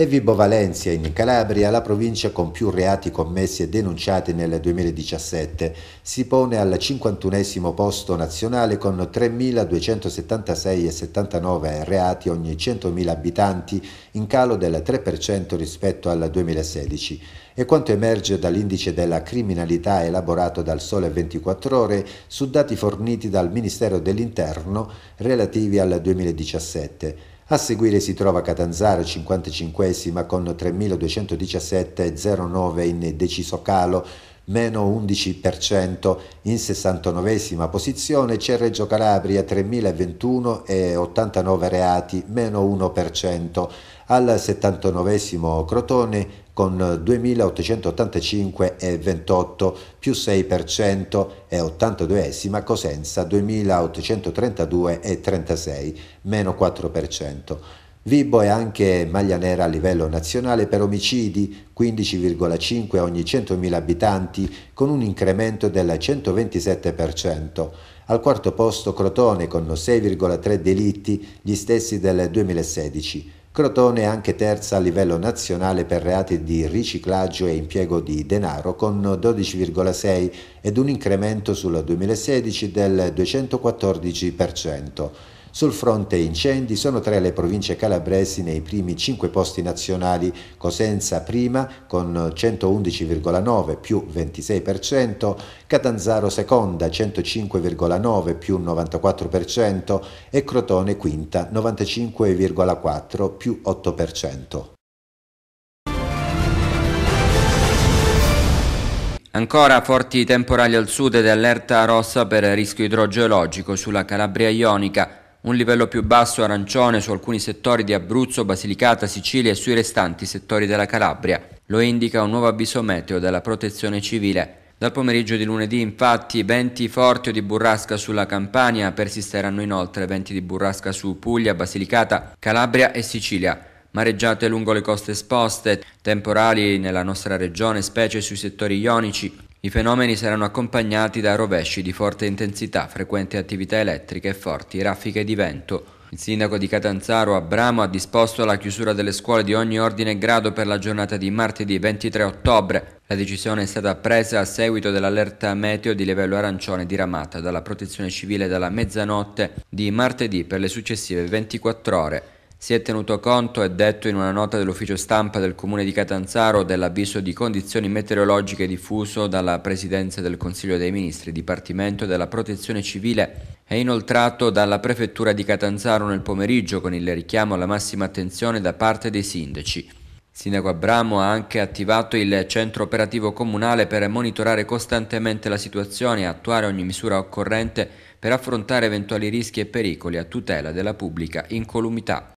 e Vibo Valencia in Calabria, la provincia con più reati commessi e denunciati nel 2017, si pone al 51 posto nazionale con 3.276,79 reati ogni 100.000 abitanti, in calo del 3% rispetto al 2016. E quanto emerge dall'indice della criminalità elaborato dal Sole 24 Ore su dati forniti dal Ministero dell'Interno relativi al 2017. A seguire si trova Catanzaro 55 con 3.217,09 in deciso calo, meno 11%, in 69 posizione c'è Reggio Calabria 3.021,89 reati, meno 1%, al 79 Crotone con 2.885,28 più 6% e 82esima Cosenza 2.832,36 meno 4%. Vibo è anche maglia nera a livello nazionale per omicidi, 15,5 ogni 100.000 abitanti, con un incremento del 127%. Al quarto posto Crotone con 6,3 delitti, gli stessi del 2016. Crotone è anche terza a livello nazionale per reati di riciclaggio e impiego di denaro con 12,6 ed un incremento sul 2016 del 214%. Sul fronte incendi sono tre le province calabresi nei primi cinque posti nazionali, Cosenza prima con 111,9 più 26%, Catanzaro seconda 105,9 più 94% e Crotone quinta 95,4 più 8%. Ancora forti temporali al sud ed allerta rossa per rischio idrogeologico sulla Calabria Ionica un livello più basso arancione su alcuni settori di Abruzzo, Basilicata, Sicilia e sui restanti settori della Calabria. Lo indica un nuovo avviso meteo della Protezione Civile. Dal pomeriggio di lunedì infatti venti forti o di burrasca sulla Campania, persisteranno inoltre venti di burrasca su Puglia, Basilicata, Calabria e Sicilia. Mareggiate lungo le coste esposte, temporali nella nostra regione, specie sui settori ionici, i fenomeni saranno accompagnati da rovesci di forte intensità, frequenti attività elettriche e forti raffiche di vento. Il sindaco di Catanzaro, Abramo, ha disposto la chiusura delle scuole di ogni ordine e grado per la giornata di martedì 23 ottobre. La decisione è stata presa a seguito dell'allerta meteo di livello arancione diramata dalla Protezione Civile dalla mezzanotte di martedì per le successive 24 ore. Si è tenuto conto, è detto in una nota dell'ufficio stampa del comune di Catanzaro, dell'avviso di condizioni meteorologiche diffuso dalla Presidenza del Consiglio dei Ministri, Dipartimento della Protezione Civile e inoltrato dalla Prefettura di Catanzaro nel pomeriggio con il richiamo alla massima attenzione da parte dei sindaci. Sindaco Abramo ha anche attivato il centro operativo comunale per monitorare costantemente la situazione e attuare ogni misura occorrente per affrontare eventuali rischi e pericoli a tutela della pubblica incolumità.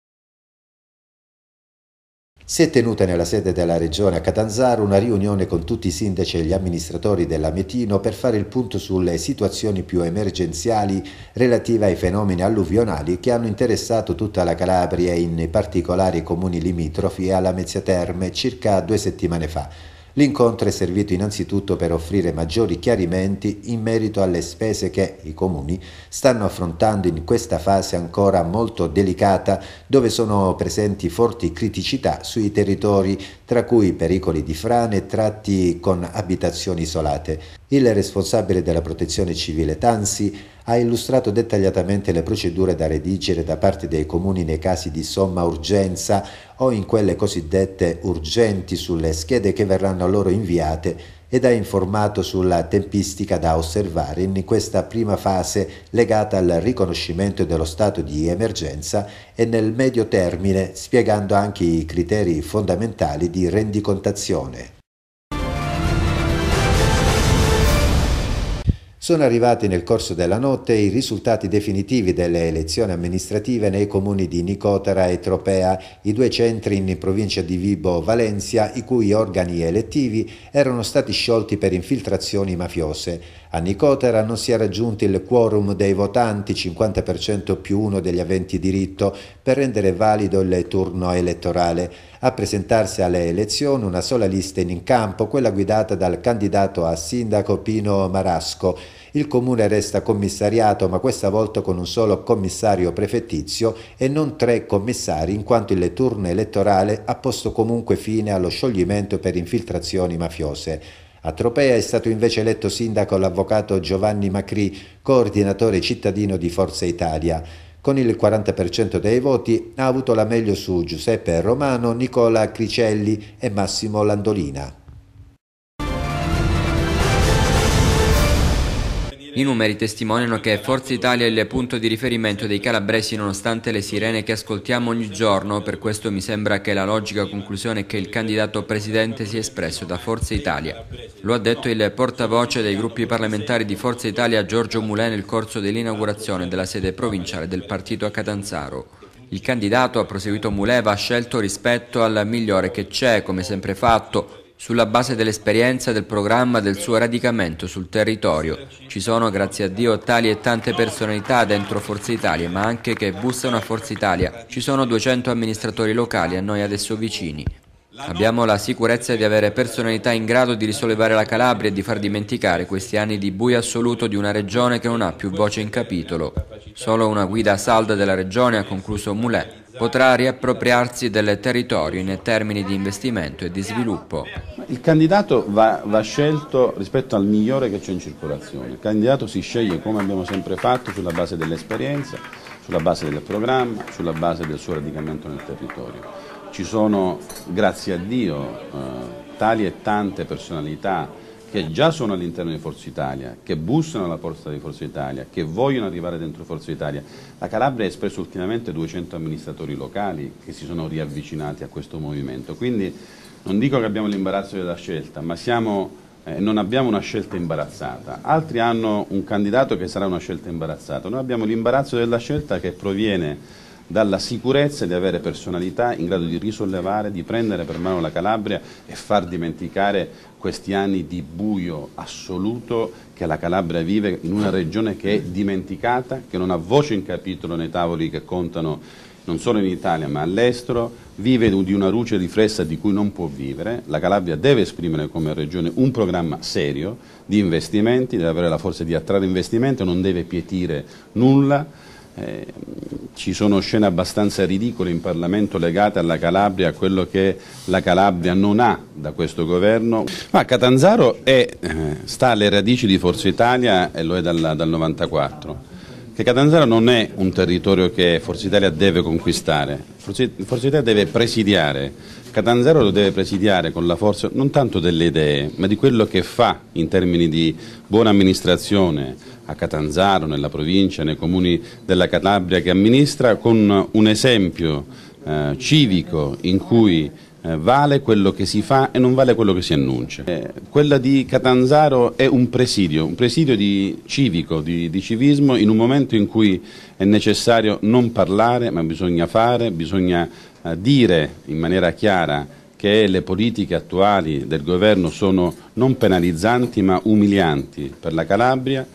Si è tenuta nella sede della Regione a Catanzaro una riunione con tutti i sindaci e gli amministratori dell'Ametino per fare il punto sulle situazioni più emergenziali relative ai fenomeni alluvionali che hanno interessato tutta la Calabria e in particolare i comuni limitrofi alla Mezzia Terme circa due settimane fa. L'incontro è servito innanzitutto per offrire maggiori chiarimenti in merito alle spese che i comuni stanno affrontando in questa fase ancora molto delicata dove sono presenti forti criticità sui territori, tra cui pericoli di frane e tratti con abitazioni isolate. Il responsabile della protezione civile Tansi ha illustrato dettagliatamente le procedure da redigere da parte dei comuni nei casi di somma urgenza o in quelle cosiddette urgenti sulle schede che verranno loro inviate ed ha informato sulla tempistica da osservare in questa prima fase legata al riconoscimento dello stato di emergenza e nel medio termine spiegando anche i criteri fondamentali di rendicontazione. Sono arrivati nel corso della notte i risultati definitivi delle elezioni amministrative nei comuni di Nicotera e Tropea, i due centri in provincia di Vibo Valencia i cui organi elettivi erano stati sciolti per infiltrazioni mafiose. A Nicotera non si è raggiunto il quorum dei votanti, 50% più uno degli aventi diritto, per rendere valido il turno elettorale. A presentarsi alle elezioni una sola lista in campo, quella guidata dal candidato a sindaco Pino Marasco. Il comune resta commissariato, ma questa volta con un solo commissario prefettizio e non tre commissari, in quanto il turno elettorale ha posto comunque fine allo scioglimento per infiltrazioni mafiose. A Tropea è stato invece eletto sindaco l'avvocato Giovanni Macri, coordinatore cittadino di Forza Italia. Con il 40% dei voti ha avuto la meglio su Giuseppe Romano, Nicola Cricelli e Massimo Landolina. I numeri testimoniano che Forza Italia è il punto di riferimento dei calabresi nonostante le sirene che ascoltiamo ogni giorno, per questo mi sembra che la logica conclusione è che il candidato presidente sia espresso da Forza Italia. Lo ha detto il portavoce dei gruppi parlamentari di Forza Italia Giorgio Mulè nel corso dell'inaugurazione della sede provinciale del partito a Catanzaro. Il candidato, ha proseguito Mulè, va scelto rispetto al migliore che c'è, come sempre fatto, sulla base dell'esperienza del programma del suo radicamento sul territorio. Ci sono, grazie a Dio, tali e tante personalità dentro Forza Italia, ma anche che bussano a Forza Italia. Ci sono 200 amministratori locali a noi adesso vicini. Abbiamo la sicurezza di avere personalità in grado di risollevare la Calabria e di far dimenticare questi anni di buio assoluto di una regione che non ha più voce in capitolo. Solo una guida salda della regione, ha concluso Moulet, potrà riappropriarsi del territorio in termini di investimento e di sviluppo. Il candidato va, va scelto rispetto al migliore che c'è in circolazione. Il candidato si sceglie come abbiamo sempre fatto sulla base dell'esperienza, sulla base del programma, sulla base del suo radicamento nel territorio. Ci sono, grazie a Dio, eh, tali e tante personalità che già sono all'interno di Forza Italia, che bussano alla porta di Forza Italia, che vogliono arrivare dentro Forza Italia. La Calabria ha espresso ultimamente 200 amministratori locali che si sono riavvicinati a questo movimento, quindi non dico che abbiamo l'imbarazzo della scelta, ma siamo, eh, non abbiamo una scelta imbarazzata. Altri hanno un candidato che sarà una scelta imbarazzata, noi abbiamo l'imbarazzo della scelta che proviene dalla sicurezza di avere personalità in grado di risollevare, di prendere per mano la Calabria e far dimenticare questi anni di buio assoluto che la Calabria vive in una regione che è dimenticata, che non ha voce in capitolo nei tavoli che contano non solo in Italia ma all'estero, vive di una luce riflessa di cui non può vivere, la Calabria deve esprimere come regione un programma serio di investimenti, deve avere la forza di attrarre investimenti, non deve pietire nulla, ci sono scene abbastanza ridicole in Parlamento legate alla Calabria, a quello che la Calabria non ha da questo governo. Ma Catanzaro è, eh, sta alle radici di Forza Italia e lo è dal, 1994 che Catanzaro non è un territorio che Forza Italia deve conquistare, Forza, Italia deve presidiare, Catanzaro lo deve presidiare con la forza non tanto delle idee, ma di quello che fa in termini di buona amministrazione a Catanzaro, nella provincia, nei comuni della Calabria che amministra, con un esempio eh, civico in cui eh, vale quello che si fa e non vale quello che si annuncia. Eh, quella di Catanzaro è un presidio, un presidio di civico, di, di civismo in un momento in cui è necessario non parlare ma bisogna fare, bisogna eh, dire in maniera chiara che le politiche attuali del governo sono non penalizzanti ma umilianti per la Calabria,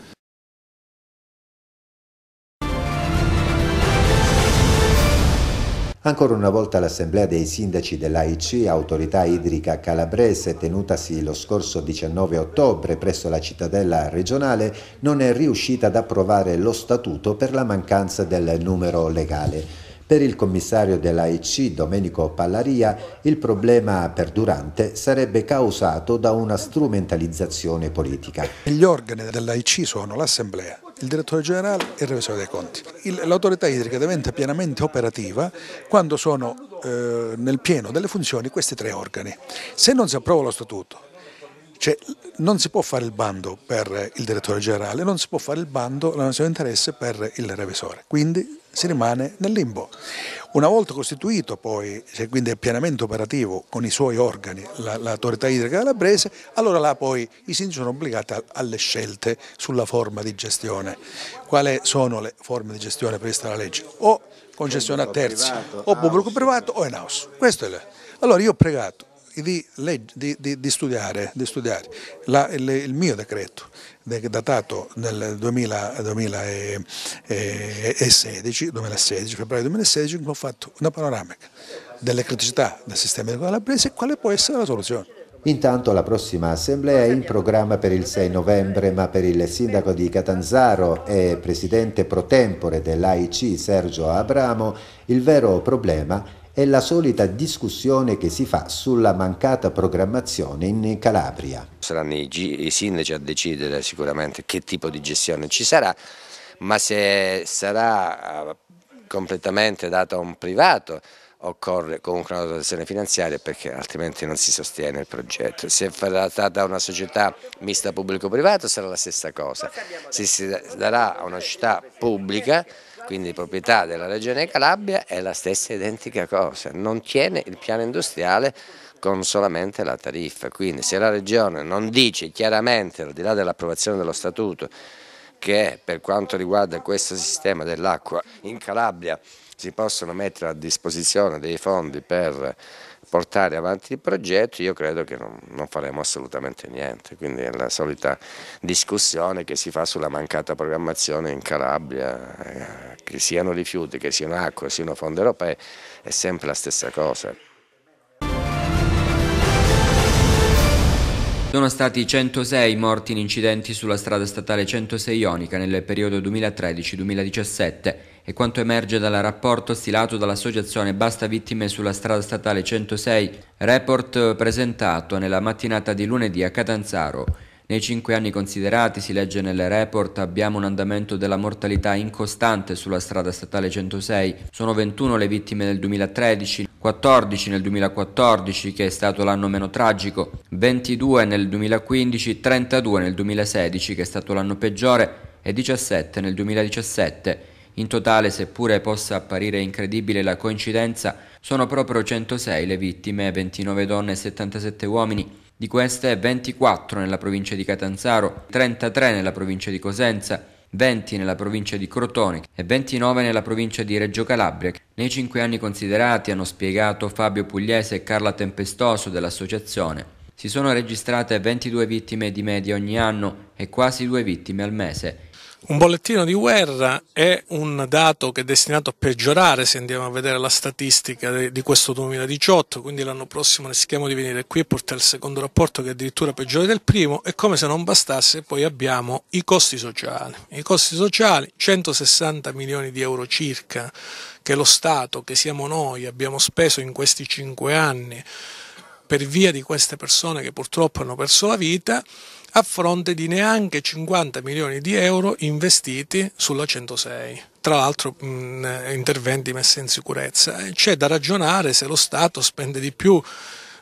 Ancora una volta l'Assemblea dei Sindaci dell'AIC, Autorità Idrica Calabrese, tenutasi lo scorso 19 ottobre presso la cittadella regionale, non è riuscita ad approvare lo statuto per la mancanza del numero legale. Per il commissario dell'AIC Domenico Pallaria il problema perdurante sarebbe causato da una strumentalizzazione politica. Gli organi dell'AIC sono l'Assemblea, il direttore generale e il revisore dei conti. L'autorità idrica diventa pienamente operativa quando sono eh, nel pieno delle funzioni questi tre organi. Se non si approva lo statuto, cioè, non si può fare il bando per il direttore generale, non si può fare il bando la nazione di interesse per il revisore, quindi si rimane nel limbo. Una volta costituito poi, cioè quindi è pienamente operativo con i suoi organi la, l'autorità idrica calabrese, allora là poi i sindaci sono obbligati a, alle scelte sulla forma di gestione. Quali sono le forme di gestione previste dalla legge? O concessione a terzi, o pubblico privato o in house. Questo è il... Allora io ho pregato di, di, di, di studiare, studiare. La, il, il, mio decreto datato nel 2000, 2016, 2016, febbraio 2016, in cui ho fatto una panoramica delle criticità del sistema di calabrese e quale può essere la soluzione. Intanto la prossima assemblea è in programma per il 6 novembre, ma per il sindaco di Catanzaro e presidente pro tempore dell'AIC Sergio Abramo il vero problema è è la solita discussione che si fa sulla mancata programmazione in Calabria. Saranno i, i sindaci a decidere sicuramente che tipo di gestione ci sarà, ma se sarà eh, completamente data a un privato occorre comunque una dotazione finanziaria perché altrimenti non si sostiene il progetto. Se sarà data a una società mista pubblico-privato sarà la stessa cosa, se si darà a una società pubblica quindi proprietà della Regione Calabria, è la stessa identica cosa, non tiene il piano industriale con solamente la tariffa, quindi se la Regione non dice chiaramente, al di là dell'approvazione dello Statuto, che per quanto riguarda questo sistema dell'acqua in Calabria si possono mettere a disposizione dei fondi per portare avanti il progetto, io credo che non, non, faremo assolutamente niente. Quindi è la solita discussione che si fa sulla mancata programmazione in Calabria, eh, che siano rifiuti, che siano acqua, che siano fondi europei, è sempre la stessa cosa. Sono stati 106 morti in incidenti sulla strada statale 106 Ionica nel periodo 2013-2017 e quanto emerge dal rapporto stilato dall'associazione Basta Vittime sulla strada statale 106, report presentato nella mattinata di lunedì a Catanzaro. Nei cinque anni considerati, si legge nel report, abbiamo un andamento della mortalità incostante sulla strada statale 106. Sono 21 le vittime nel 2013, 14 nel 2014 che è stato l'anno meno tragico, 22 nel 2015, 32 nel 2016 che è stato l'anno peggiore e 17 nel 2017 in totale, seppure possa apparire incredibile la coincidenza, sono proprio 106 le vittime, 29 donne e 77 uomini, di queste 24 nella provincia di Catanzaro, 33 nella provincia di Cosenza, 20 nella provincia di Crotone e 29 nella provincia di Reggio Calabria. Nei cinque anni considerati, hanno spiegato Fabio Pugliese e Carla Tempestoso dell'associazione, si sono registrate 22 vittime di media ogni anno e quasi due vittime al mese. Un bollettino di guerra è un dato che è destinato a peggiorare se andiamo a vedere la statistica di questo 2018, quindi l'anno prossimo rischiamo di venire qui e portare il secondo rapporto che è addirittura peggiore del primo e come se non bastasse poi abbiamo i costi sociali. I costi sociali, 160 milioni di euro circa che lo Stato, che siamo noi, abbiamo speso in questi cinque anni per via di queste persone che purtroppo hanno perso la vita, a fronte di neanche 50 milioni di euro investiti sulla 106. Tra l'altro mh, mm, interventi messi in sicurezza. C'è da ragionare se lo Stato spende di più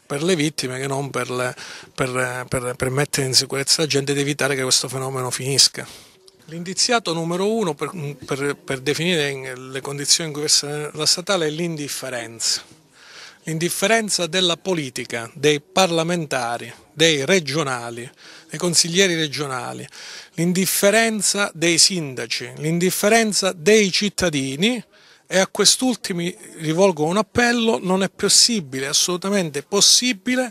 per le vittime che non per, le, per, per, per mettere in sicurezza la gente ed evitare che questo fenomeno finisca. L'indiziato numero uno per, per definire le condizioni in cui versa la statale è l'indifferenza l'indifferenza della politica, dei parlamentari, dei regionali, dei consiglieri regionali, l'indifferenza dei sindaci, l'indifferenza dei cittadini e a quest'ultimi rivolgo un appello, non è possibile, assolutamente possibile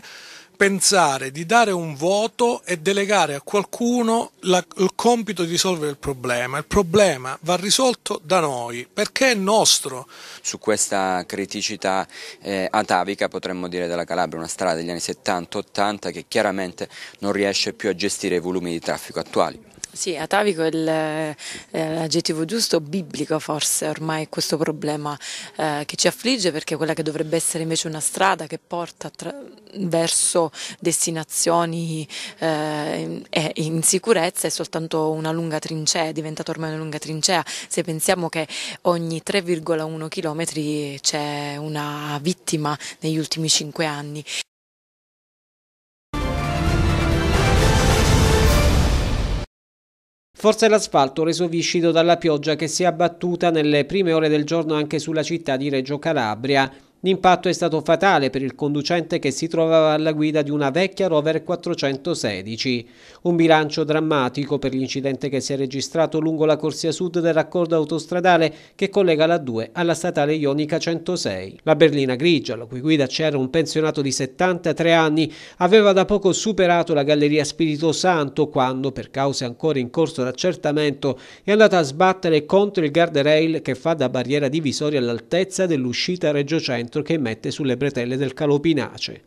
pensare di dare un voto e delegare a qualcuno la, il compito di risolvere il problema. Il problema va risolto da noi perché è nostro. Su questa criticità eh, atavica potremmo dire della Calabria, una strada degli anni 70-80 che chiaramente non riesce più a gestire i volumi di traffico attuali. Sì, atavico è eh, l'aggettivo giusto, biblico forse, ormai questo problema eh, che ci affligge perché quella che dovrebbe essere invece una strada che porta verso destinazioni eh, in sicurezza è soltanto una lunga trincea, è diventata ormai una lunga trincea, se pensiamo che ogni 3,1 km c'è una vittima negli ultimi 5 anni. Forse l'asfalto reso viscido dalla pioggia che si è abbattuta nelle prime ore del giorno anche sulla città di Reggio Calabria. L'impatto è stato fatale per il conducente che si trovava alla guida di una vecchia Rover 416. Un bilancio drammatico per l'incidente che si è registrato lungo la corsia sud del raccordo autostradale che collega la 2 alla statale ionica 106. La berlina grigia, la cui guida c'era un pensionato di 73 anni, aveva da poco superato la galleria Spirito Santo quando, per cause ancora in corso d'accertamento, è andata a sbattere contro il guardrail che fa da barriera divisoria all'altezza dell'uscita Reggio Centro vento che emette sulle bretelle del Calopinace.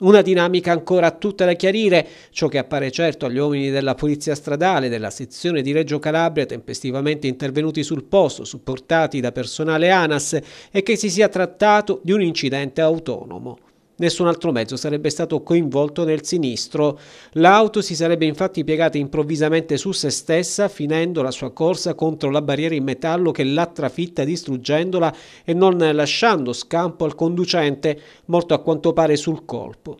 Una dinamica ancora tutta da chiarire, ciò che appare certo agli uomini della Polizia Stradale della sezione di Reggio Calabria tempestivamente intervenuti sul posto, supportati da personale ANAS, è che si sia trattato di un incidente autonomo. Nessun altro mezzo sarebbe stato coinvolto nel sinistro. L'auto si sarebbe infatti piegata improvvisamente su se stessa, finendo la sua corsa contro la barriera in metallo che l'ha trafitta distruggendola e non lasciando scampo al conducente, morto a quanto pare sul colpo.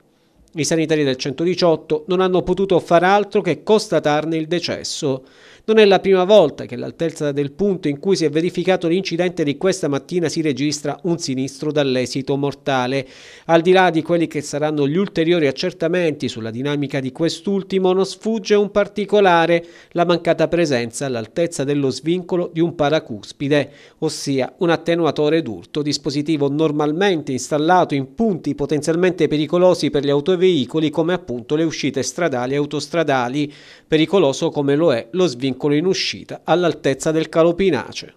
I sanitari del 118 non hanno potuto far altro che constatarne il decesso. Non è la prima volta che all'altezza del punto in cui si è verificato l'incidente di questa mattina si registra un sinistro dall'esito mortale. Al di là di quelli che saranno gli ulteriori accertamenti sulla dinamica di quest'ultimo, non sfugge un particolare, la mancata presenza all'altezza dello svincolo di un paracuspide, ossia un attenuatore d'urto, dispositivo normalmente installato in punti potenzialmente pericolosi per gli autoveicoli come appunto le uscite stradali e autostradali, pericoloso come lo è lo svincolo vincolo in uscita all'altezza del Calopinace.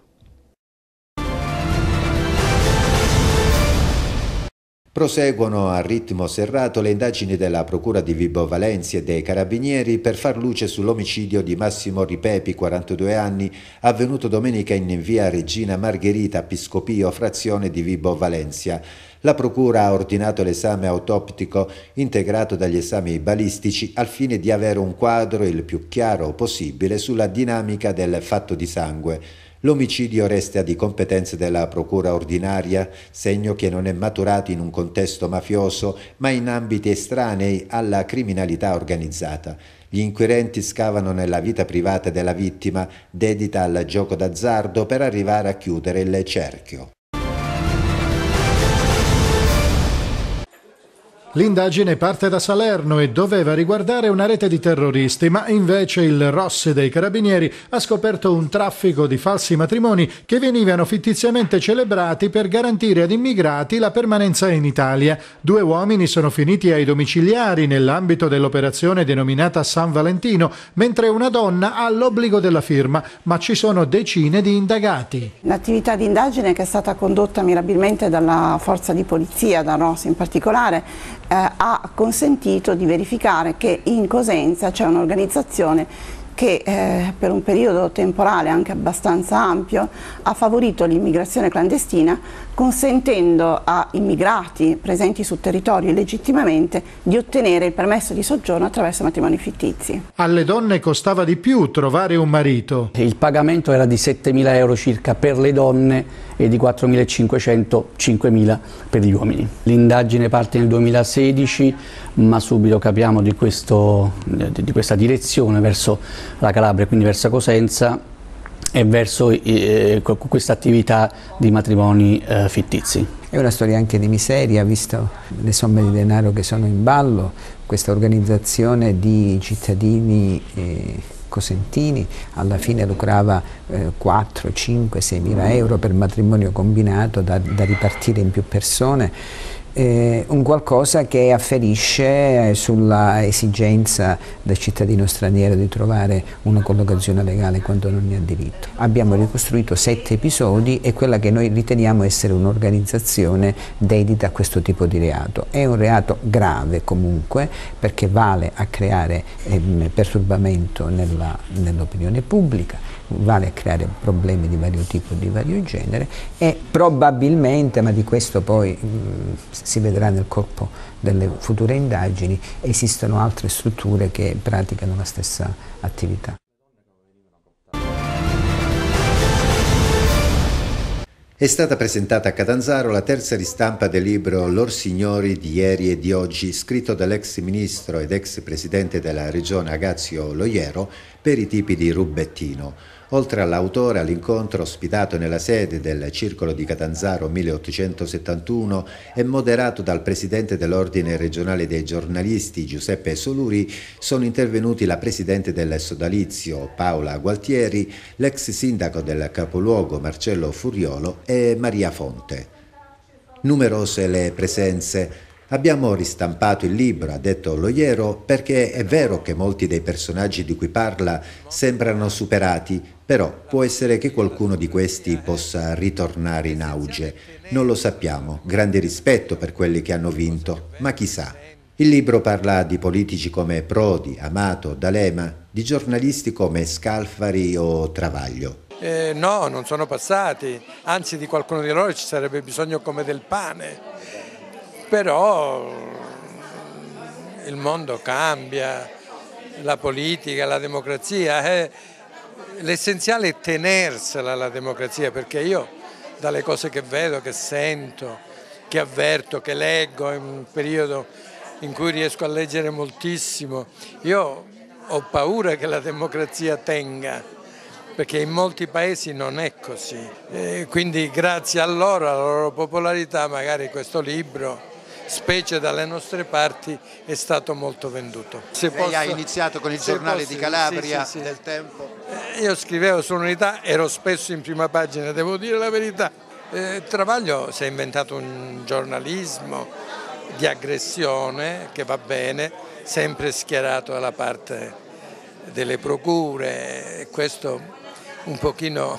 Proseguono a ritmo serrato le indagini della Procura di Vibo Valencia e dei Carabinieri per far luce sull'omicidio di Massimo Ripepi, 42 anni, avvenuto domenica in via Regina Margherita, Piscopio, frazione di Vibo Valencia. La Procura ha ordinato l'esame autoptico integrato dagli esami balistici al fine di avere un quadro il più chiaro possibile sulla dinamica del fatto di sangue. L'omicidio resta di competenze della Procura ordinaria, segno che non è maturato in un contesto mafioso, ma in ambiti estranei alla criminalità organizzata. Gli inquirenti scavano nella vita privata della vittima, dedita al gioco d'azzardo, per arrivare a chiudere il cerchio. L'indagine parte da Salerno e doveva riguardare una rete di terroristi, ma invece il Rossi dei Carabinieri ha scoperto un traffico di falsi matrimoni che venivano fittiziamente celebrati per garantire ad immigrati la permanenza in Italia. Due uomini sono finiti ai domiciliari nell'ambito dell'operazione denominata San Valentino, mentre una donna ha l'obbligo della firma, ma ci sono decine di indagati. L'attività di indagine che è stata condotta mirabilmente dalla forza di polizia, da Rossi in particolare, eh, ha consentito di verificare che in Cosenza c'è un'organizzazione che eh, per un periodo temporale anche abbastanza ampio ha favorito l'immigrazione clandestina consentendo a immigrati presenti sul territorio illegittimamente di ottenere il permesso di soggiorno attraverso matrimoni fittizi. Alle donne costava di più trovare un marito. Il pagamento era di 7.000 euro circa per le donne e di 4.500-5.000 per gli uomini. L'indagine parte nel 2016 ma subito capiamo di, questo, di questa direzione verso la Calabria, quindi verso Cosenza e verso eh, questa attività di matrimoni eh, fittizi. È una storia anche di miseria, visto le somme di denaro che sono in ballo, questa organizzazione di cittadini eh, cosentini alla fine lucrava 4, 5, 6 mila euro per matrimonio combinato da, da ripartire in più persone eh, un qualcosa che afferisce eh, sulla esigenza del cittadino straniero di trovare una collocazione legale quando non ne ha diritto. Abbiamo ricostruito sette episodi e quella che noi riteniamo essere un'organizzazione dedita a questo tipo di reato. È un reato grave comunque perché vale a creare ehm, perturbamento nell'opinione nell pubblica vale a creare problemi di vario tipo e di vario genere e probabilmente, ma di questo poi mh, mm, si vedrà nel corpo delle future indagini, esistono altre strutture che praticano la stessa attività. È stata presentata a Catanzaro la terza ristampa del libro Lor Signori di ieri e di oggi, scritto dall'ex ministro ed ex presidente della regione Agazio Loiero per i tipi di Rubettino. Oltre all'autore, all'incontro ospitato nella sede del Circolo di Catanzaro 1871 e moderato dal presidente dell'Ordine regionale dei giornalisti Giuseppe Soluri, sono intervenuti la presidente del sodalizio Paola Gualtieri, l'ex sindaco del capoluogo Marcello Furriolo e Maria Fonte. Numerose le presenze Abbiamo ristampato il libro, ha detto Loiero, perché è vero che molti dei personaggi di cui parla sembrano superati, però può essere che qualcuno di questi possa ritornare in auge. Non lo sappiamo, grande rispetto per quelli che hanno vinto, ma chissà. Il libro parla di politici come Prodi, Amato, D'Alema, di giornalisti come Scalfari o Travaglio. Eh, no, non sono passati, anzi di qualcuno di loro ci sarebbe bisogno come del pane però mm, il mondo cambia, la politica, la democrazia, l'essenziale è tenersela la democrazia perché io dalle cose che vedo, che sento, che avverto, che leggo, in un periodo in cui riesco a leggere moltissimo, io ho paura che la democrazia tenga perché in molti paesi non è così. E quindi grazie a loro, alla loro popolarità, magari questo libro specie dalle nostre parti, è stato molto venduto. Se Lei ha iniziato con il giornale posso, di Calabria sì, sì, sì. del tempo? Eh, io scrivevo su Unità, ero spesso in prima pagina, devo dire la verità. Eh, Travaglio si è inventato un giornalismo di aggressione che va bene, sempre schierato dalla parte delle procure e questo un pochino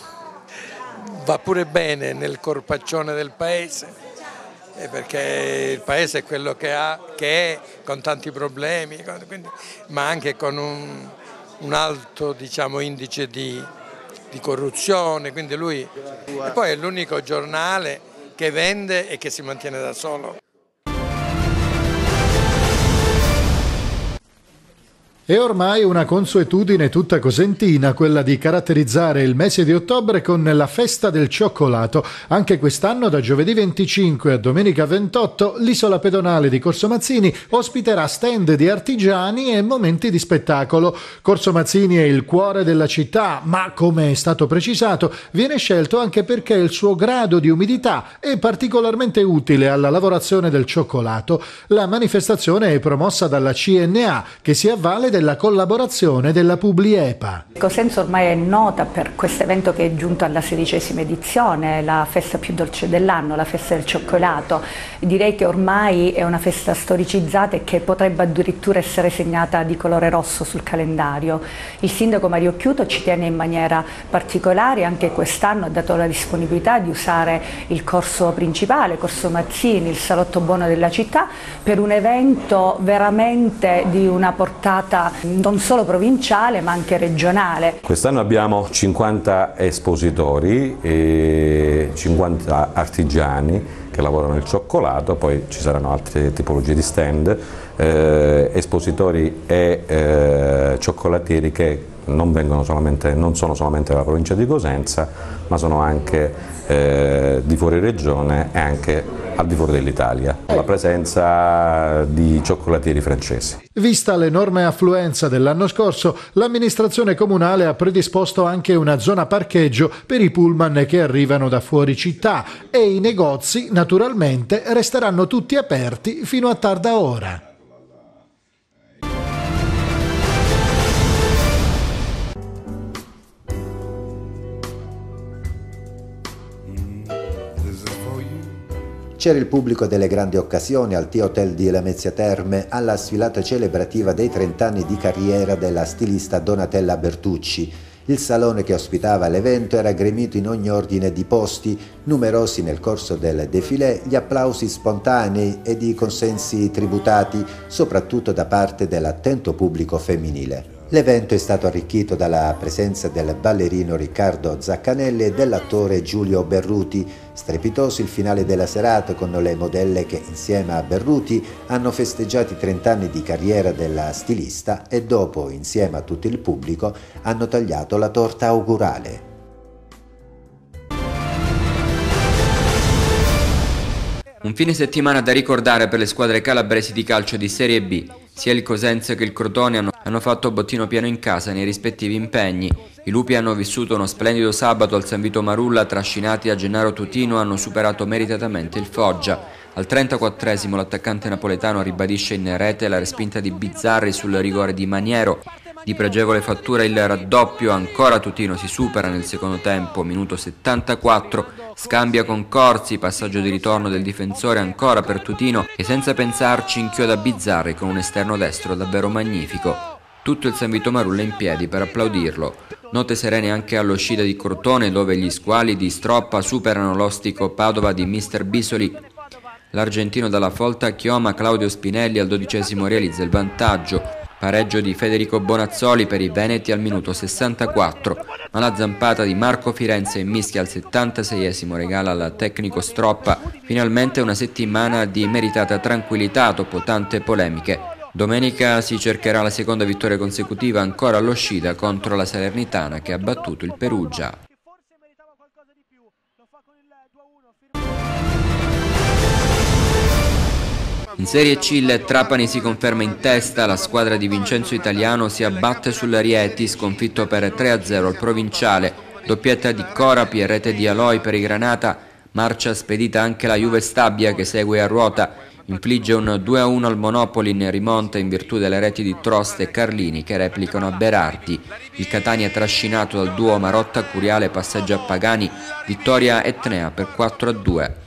va pure bene nel corpaccione del paese perché il paese è quello che, ha, che è, con tanti problemi, quindi, ma anche con un, un alto diciamo, indice di, di, corruzione, quindi lui e poi è l'unico giornale che vende e che si mantiene da solo. È ormai una consuetudine tutta cosentina quella di caratterizzare il mese di ottobre con la festa del cioccolato. Anche quest'anno, da giovedì 25 a domenica 28, l'isola pedonale di Corso Mazzini ospiterà stand di artigiani e momenti di spettacolo. Corso Mazzini è il cuore della città, ma come è stato precisato, viene scelto anche perché il suo grado di umidità è particolarmente utile alla lavorazione del cioccolato. La manifestazione è promossa dalla CNA, che si avvale della collaborazione della Publiepa. Cosenza ormai è nota per questo evento che è giunto alla sedicesima edizione, la festa più dolce dell'anno, la festa del cioccolato. Direi che ormai è una festa storicizzata e che potrebbe addirittura essere segnata di colore rosso sul calendario. Il sindaco Mario Chiuto ci tiene in maniera particolare, anche quest'anno ha dato la disponibilità di usare il corso principale, corso Mazzini, il salotto buono della città, per un evento veramente di una portata non solo provinciale ma anche regionale. Quest'anno abbiamo 50 espositori e 50 artigiani che lavorano il cioccolato, poi ci saranno altre tipologie di stand, eh, espositori e eh, cioccolatieri che non, solamente, non, sono solamente della provincia di Cosenza ma sono anche eh, di fuori regione e anche al di fuori dell'Italia, la presenza di cioccolatieri francesi. Vista l'enorme affluenza dell'anno scorso, l'amministrazione comunale ha predisposto anche una zona parcheggio per i pullman che arrivano da fuori città e i negozi naturalmente resteranno tutti aperti fino a tarda ora. C'era il pubblico delle grandi occasioni al Tea Hotel di Lamezia Terme, alla sfilata celebrativa dei 30 anni di carriera della stilista Donatella Bertucci. Il salone che ospitava l'evento era gremito in ogni ordine di posti, numerosi nel corso del defilé gli applausi spontanei ed i consensi tributati, soprattutto da parte dell'attento pubblico femminile. L'evento è stato arricchito dalla presenza del ballerino Riccardo Zaccanelli e dell'attore Giulio Berruti, Strepitoso il finale della serata con le modelle che insieme a Berruti hanno festeggiato i 30 anni di carriera della stilista e dopo insieme a tutto il pubblico hanno tagliato la torta augurale. Un fine settimana da ricordare per le squadre calabresi di calcio di Serie B sia il Cosenza che il Crotone hanno, hanno fatto bottino pieno in casa nei rispettivi impegni. I lupi hanno vissuto uno splendido sabato al San Vito Marulla, trascinati da Gennaro Tutino hanno superato meritatamente il Foggia. Al 34esimo l'attaccante napoletano ribadisce in rete la respinta di Bizzarri sul rigore di Maniero di pregevole fattura il raddoppio, ancora Tutino si supera nel secondo tempo, minuto 74, scambia con Corsi, passaggio di ritorno del difensore ancora per Tutino che senza pensarci inchioda Bizzarri con un esterno destro davvero magnifico. Tutto il San Vito Marulla in piedi per applaudirlo. Note serene anche all'uscita di Cortone dove gli squali di Stroppa superano l'ostico Padova di Mr. Bisoli. L'argentino dalla folta chioma Claudio Spinelli al dodicesimo realizza il vantaggio, Pareggio di Federico Bonazzoli per i Veneti al minuto 64, ma la zampata di Marco Firenze in mischia al 76esimo regala al tecnico Stroppa finalmente una settimana di meritata tranquillità dopo tante polemiche. Domenica si cercherà la seconda vittoria consecutiva ancora all'uscita contro la Salernitana che ha battuto il Perugia. In Serie C il Trapani si conferma in testa, la squadra di Vincenzo Italiano si abbatte sulla Rieti, sconfitto per 3-0 al Provinciale, doppietta di Corapi e rete di Aloi per i Granata, marcia spedita anche la Juve Stabia che segue a ruota, infligge un 2-1 al Monopoli in rimonta in virtù delle reti di Trost e Carlini che replicano a Berardi. Il Catania trascinato dal duo Marotta-Curiale passeggia a Pagani, vittoria etnea per 4-2.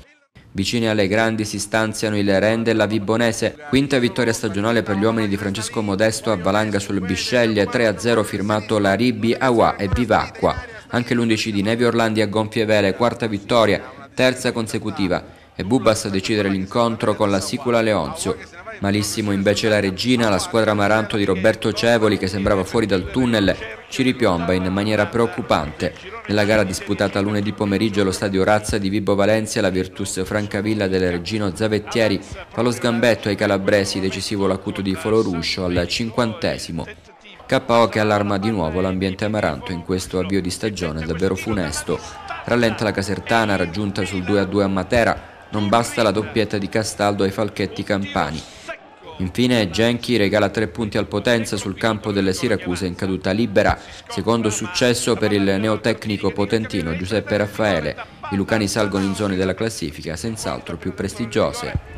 Vicini alle grandi si stanziano il Rende e la Vibonese. Quinta vittoria stagionale per gli uomini di Francesco Modesto a valanga sul Bisceglie 3-0 firmato la Ribi, Awa e Vivacqua. Anche l'11 di Nevi Orlandi a gonfie vele, quarta vittoria, terza consecutiva e Bubas a decidere l'incontro con la Sicula Leonzio. Malissimo invece la regina, la squadra amaranto di Roberto Cevoli che sembrava fuori dal tunnel ci ripiomba in maniera preoccupante. Nella gara disputata lunedì pomeriggio allo stadio Razza di Vibo Valencia la Virtus Francavilla del Regino Zavettieri fa lo sgambetto ai calabresi decisivo l'acuto di Foloruscio al cinquantesimo. KO che allarma di nuovo l'ambiente amaranto in questo avvio di stagione davvero funesto. Rallenta la casertana raggiunta sul 2-2 a Matera, non basta la doppietta di Castaldo ai falchetti campani. Infine Genchi regala tre punti al Potenza sul campo delle Siracuse in caduta libera, secondo successo per il neotecnico potentino Giuseppe Raffaele. I Lucani salgono in zone della classifica senz'altro più prestigiose.